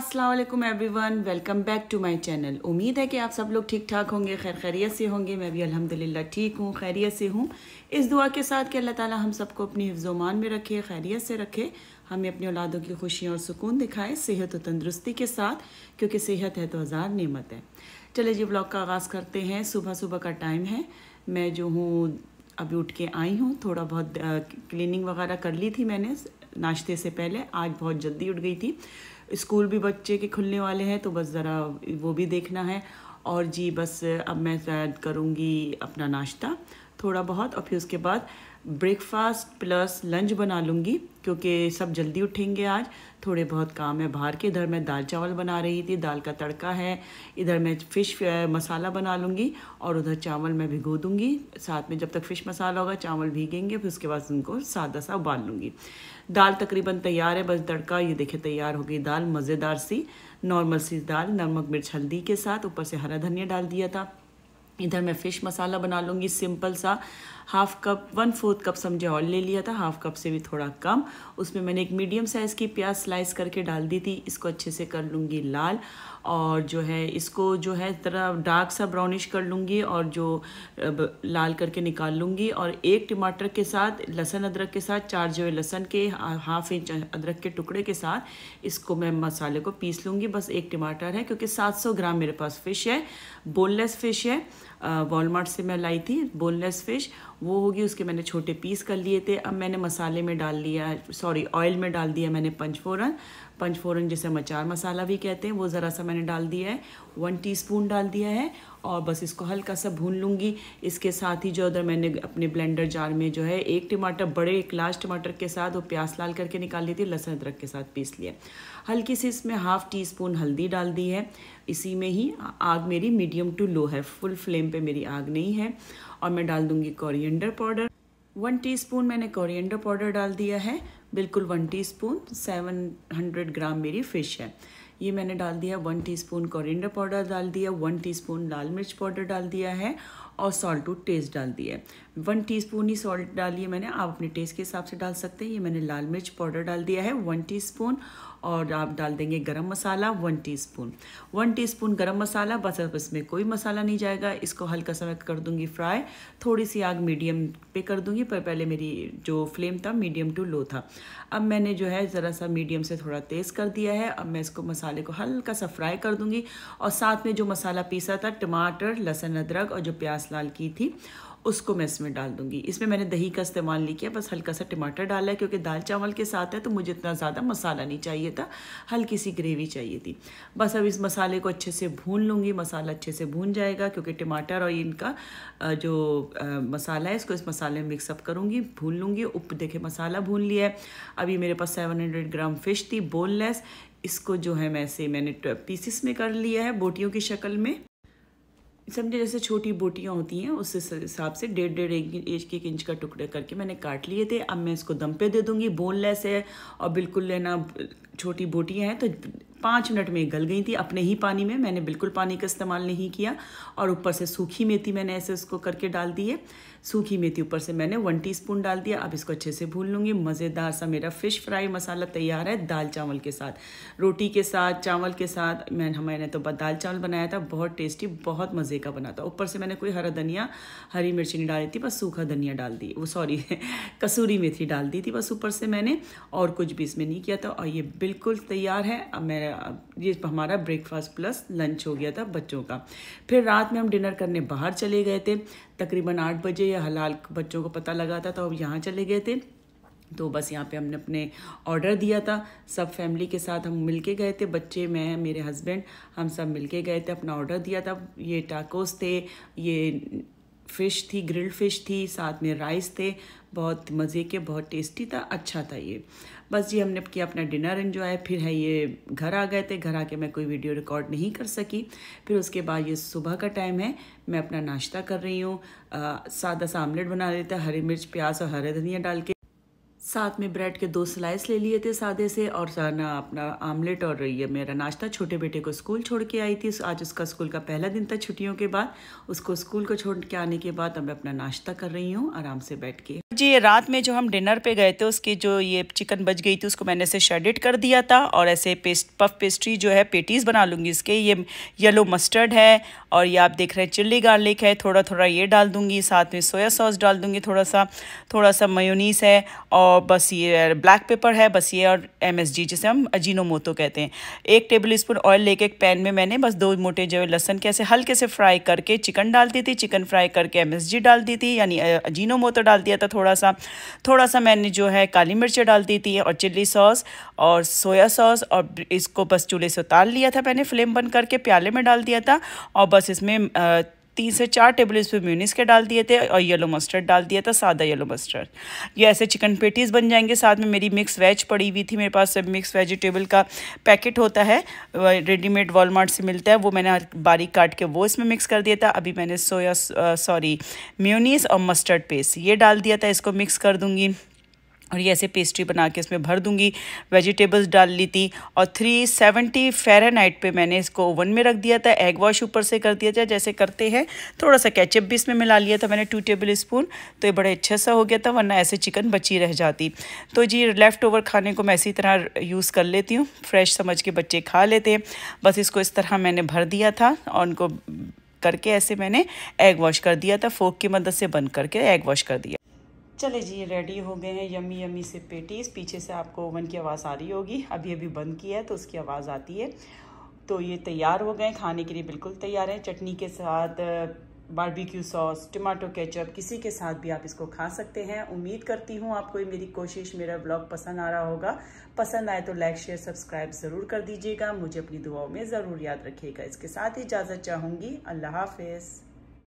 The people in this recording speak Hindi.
Aslam everyone welcome back to my channel उम्मीद है कि आप सब लोग ठीक ठाक होंगे खैर खैरियत से होंगे मैं भी अलहमदिल्ला ठीक हूँ खैरियत से हूँ इस दुआ के साथ कि अल्लाह ताली हम सबको अपनी हिफ्जोमान में रखे खैरियत से रखे हमें अपनी औलादों की खुशियाँ और सुकून दिखाए सेहत और तंदरुस्ती के साथ क्योंकि सेहत है तो हज़ार नियमत है चले जी ब्लॉग का आगाज़ करते हैं सुबह सुबह का टाइम है मैं जो हूँ अभी उठ के आई हूँ थोड़ा बहुत क्लिनिंग वगैरह कर ली थी मैंने नाश्ते से पहले आज बहुत जल्दी उठ गई थी स्कूल भी बच्चे के खुलने वाले हैं तो बस ज़रा वो भी देखना है और जी बस अब मैं शायद करूँगी अपना नाश्ता थोड़ा बहुत और फिर उसके बाद ब्रेकफास्ट प्लस लंच बना लूँगी क्योंकि सब जल्दी उठेंगे आज थोड़े बहुत काम है बाहर के इधर मैं दाल चावल बना रही थी दाल का तड़का है इधर मैं फ़िश मसाला बना लूँगी और उधर चावल मैं भिगो दूँगी साथ में जब तक फ़िश मसाला होगा चावल भीगेंगे फिर उसके बाद उनको सादा सा उबाल लूँगी दाल तकरीबन तैयार है बस तड़का ये देखे तैयार हो गई दाल मज़ेदार सी नॉर्मल सी दाल नमक मिर्च हल्दी के साथ ऊपर से हरा धनिया डाल दिया था इधर मैं फ़िश मसाला बना लूँगी सिंपल सा half cup one fourth cup समझे ऑयल ले लिया था हाफ़ कप से भी थोड़ा कम उसमें मैंने एक मीडियम साइज़ की प्याज स्लाइस करके डाल दी थी इसको अच्छे से कर लूँगी लाल और जो है इसको जो है तरह डार्क सा ब्राउनिश कर लूँगी और जो लाल करके निकाल लूँगी और एक टमाटर के साथ लहसन अदरक के साथ चार जो है लहसन के हाफ इंच अदरक के टुकड़े के साथ इसको मैं मसाले को पीस लूँगी बस एक टमाटर है क्योंकि सात ग्राम मेरे पास फ़िश है बोनलेस फ़िश है वॉलमार्ट से मैं लाई थी बोनलेस फ़िश वो होगी उसके मैंने छोटे पीस कर लिए थे अब मैंने मसाले में डाल लिया सॉरी ऑयल में डाल दिया मैंने पंचफोरन पंचफोरन जिसे हम अचार मसाला भी कहते हैं वो ज़रा सा मैंने डाल दिया है वन टीस्पून डाल दिया है और बस इसको हल्का सा भून लूँगी इसके साथ ही जो उधर मैंने अपने ब्लेंडर जार में जो है एक टमाटर बड़े एक लाश टमाटर के साथ वो प्याज लाल करके निकाल ली थी लहसुन अदरक के साथ पीस लिया हल्की सी इसमें हाफ़ टी स्पून हल्दी डाल दी है इसी में ही आग मेरी मीडियम टू लो है फुल फ्लेम पर मेरी आग नहीं है और मैं डाल दूँगी कॉरियंडर पाउडर वन टी मैंने कॉरियंडर पाउडर डाल दिया है बिल्कुल वन टीस्पून हंड्रेड ग्राम मेरी फ़िश है ये मैंने डाल दिया वन टीस्पून कोरिएंडर पाउडर डाल दिया वन टीस्पून लाल मिर्च पाउडर डाल दिया है और सॉल्ट टू टेस्ट डाल दिया है वन टी ही सॉल्ट डाली है मैंने आप अपने टेस्ट के हिसाब से डाल सकते हैं ये मैंने लाल मिर्च पाउडर डाल दिया है वन टी और आप डाल देंगे garam masala one teaspoon one teaspoon garam masala बस अब इसमें कोई मसाला नहीं जाएगा इसको हल्का सा मैं कर दूंगी फ्राई थोड़ी सी आग मीडियम पे कर दूंगी पर पहले मेरी जो फ्लेम था मीडियम टू लो था अब मैंने जो है ज़रा सा मीडियम से थोड़ा तेज़ कर दिया है अब मैं इसको मसाले को हल्का सा फ्राई कर दूँगी और साथ में जो मसाला पीसा था टमाटर लहसुन अदरक और जो प्याज लाल की थी उसको मैं इसमें डाल दूंगी इसमें मैंने दही का इस्तेमाल नहीं किया बस हल्का सा टमाटर डाला है क्योंकि दाल चावल के साथ है तो मुझे इतना ज़्यादा मसाला नहीं चाहिए था हल्की सी ग्रेवी चाहिए थी बस अब इस मसाले को अच्छे से भून लूँगी मसाला अच्छे से भून जाएगा क्योंकि टमाटर और इनका जो मसाला है इसको इस मसाले में मिक्सअप करूँगी भून लूँगी उप देखे मसाला भून लिया है अभी मेरे पास सेवन हंड्रेड ग्राम फ़िश थी बोनलेस इसको जो है मैं मैंने पीसिस में कर लिया है बोटियों की शक्ल में समझे जैसे छोटी बोटियाँ होती हैं उस हिसाब से डेढ़ डेढ़ इंच के इंच का टुकड़े करके मैंने काट लिए थे अब मैं इसको दम पे दे दूँगी बोनलेस है और बिल्कुल लेना छोटी बोटियाँ हैं तो पाँच मिनट में गल गई थी अपने ही पानी में मैंने बिल्कुल पानी का इस्तेमाल नहीं किया और ऊपर से सूखी मेथी मैंने ऐसे उसको करके डाल दी है सूखी मेथी ऊपर से मैंने वन टीस्पून डाल दिया अब इसको अच्छे से भून लूँगी मज़ेदार सा मेरा फ़िश फ्राई मसाला तैयार है दाल चावल के साथ रोटी के साथ चावल के साथ मैं मैंने तो दाल चावल बनाया था बहुत टेस्टी बहुत मज़े का बना था ऊपर से मैंने कोई हरा धनिया हरी मिर्ची नहीं डाली थी बस सूखा धनिया डाल दी वो सॉरी कसूरी मेथी डाल दी थी बस ऊपर से मैंने और कुछ भी इसमें नहीं किया था और ये बिल्कुल बिल्कुल तैयार है अब मेरा ये हमारा ब्रेकफास्ट प्लस लंच हो गया था बच्चों का फिर रात में हम डिनर करने बाहर चले गए थे तकरीबन आठ बजे या हलाल बच्चों को पता लगा था तो अब यहाँ चले गए थे तो बस यहाँ पे हमने अपने ऑर्डर दिया था सब फैमिली के साथ हम मिल के गए थे बच्चे मैं मेरे हस्बैंड हम सब मिल के गए थे अपना ऑर्डर दिया था ये टाकोस थे ये फ़िश थी ग्रिल्ड फ़िश थी साथ में राइस थे बहुत मज़े के बहुत टेस्टी था अच्छा था ये बस जी हमने किया अपना डिनर इन्जॉय फिर है ये घर आ गए थे घर आके मैं कोई वीडियो रिकॉर्ड नहीं कर सकी फिर उसके बाद ये सुबह का टाइम है मैं अपना नाश्ता कर रही हूँ सादा सा आमलेट बना लेता हरी मिर्च प्याज और हरे धनिया डाल के साथ में ब्रेड के दो स्लाइस ले लिए थे सादे से और ना अपना आमलेट और ये मेरा नाश्ता छोटे बेटे को स्कूल छोड़ के आई थी आज उसका स्कूल का पहला दिन था छुट्टियों के बाद उसको स्कूल को छोड़ के आने के बाद अब मैं अपना नाश्ता कर रही हूँ आराम से बैठ के जी ये रात में जो हम डिनर पे गए थे उसकी जो ये चिकन बच गई थी उसको मैंने ऐसे शेडिट कर दिया था और ऐसे पेस्ट पफ पेस्ट्री जो है पेटीज़ बना लूँगी इसके ये येलो मस्टर्ड है और ये आप देख रहे हैं चिल्ली गार्लिक है थोड़ा थोड़ा ये डाल दूँगी साथ में सोया सॉस डाल दूँगी थोड़ा सा थोड़ा सा मयोनीस है और बस ये ब्लैक पेपर है बस ये और एम जिसे हम अजीनोमोतो कहते हैं एक टेबल स्पून ऑयल लेके एक पैन में मैंने बस दो मोटे जो है लहसन के ऐसे हल्के से फ्राई करके चिकन डाल दी थी चिकन फ्राई करके एम डाल दी थी यानी अजीनोमोतो डाल दिया था थोड़ा सा थोड़ा सा मैंने जो है काली मिर्चें डाल दी थी और चिल्ली सॉस और सोया सॉस और इसको बस चूल्हे से उतार लिया था मैंने फ्लेम बंद करके प्याले में डाल दिया था और बस इसमें तीन से चार टेबल स्पून म्यूनिस के डाल दिए थे और येलो मस्टर्ड डाल दिया था सादा येलो मस्टर्ड ये ऐसे चिकन पेटीज़ बन जाएंगे साथ में मेरी मिक्स वेज पड़ी हुई थी मेरे पास मिक्स वेजिटेबल का पैकेट होता है रेडीमेड वॉलमार्ट से मिलता है वो मैंने बारीक काट के वो इसमें मिक्स कर दिया था अभी मैंने सोया सॉरी म्यूनिस और मस्टर्ड पेस्ट ये डाल दिया था इसको मिक्स कर दूँगी और ये ऐसे पेस्ट्री बना के इसमें भर दूंगी वेजिटेबल्स डाल ली थी और 370 फेरानाइट पर मैंने इसको ओवन में रख दिया था एग वॉश ऊपर से कर दिया था जैसे करते हैं थोड़ा सा केचप भी इसमें मिला लिया था मैंने टू टेबल स्पून तो ये बड़े अच्छे सा हो गया था वरना ऐसे चिकन बची रह जाती तो जी लेफ़्ट ओवर खाने को मैं इसी तरह यूज़ कर लेती हूँ फ्रेश समझ के बच्चे खा लेते हैं बस इसको इस तरह मैंने भर दिया था और उनको करके ऐसे मैंने एग वॉश कर दिया था फोक की मदद से बंद करके एग वॉश कर दिया चले जी ये रेडी हो गए हैं यमी यमी से पेटीज पीछे से आपको ओवन की आवाज़ आ रही होगी अभी अभी बंद किया है तो उसकी आवाज़ आती है तो ये तैयार हो गए खाने के लिए बिल्कुल तैयार हैं चटनी के साथ बारबेक्यू सॉस टमाटो केचप किसी के साथ भी आप इसको खा सकते हैं उम्मीद करती हूँ आपको ये मेरी कोशिश मेरा ब्लॉग पसंद आ रहा होगा पसंद आए तो लाइक शेयर सब्सक्राइब ज़रूर कर दीजिएगा मुझे अपनी दुआओं में ज़रूर याद रखिएगा इसके साथ ही इजाज़त चाहूँगी अल्लाह हाफिज़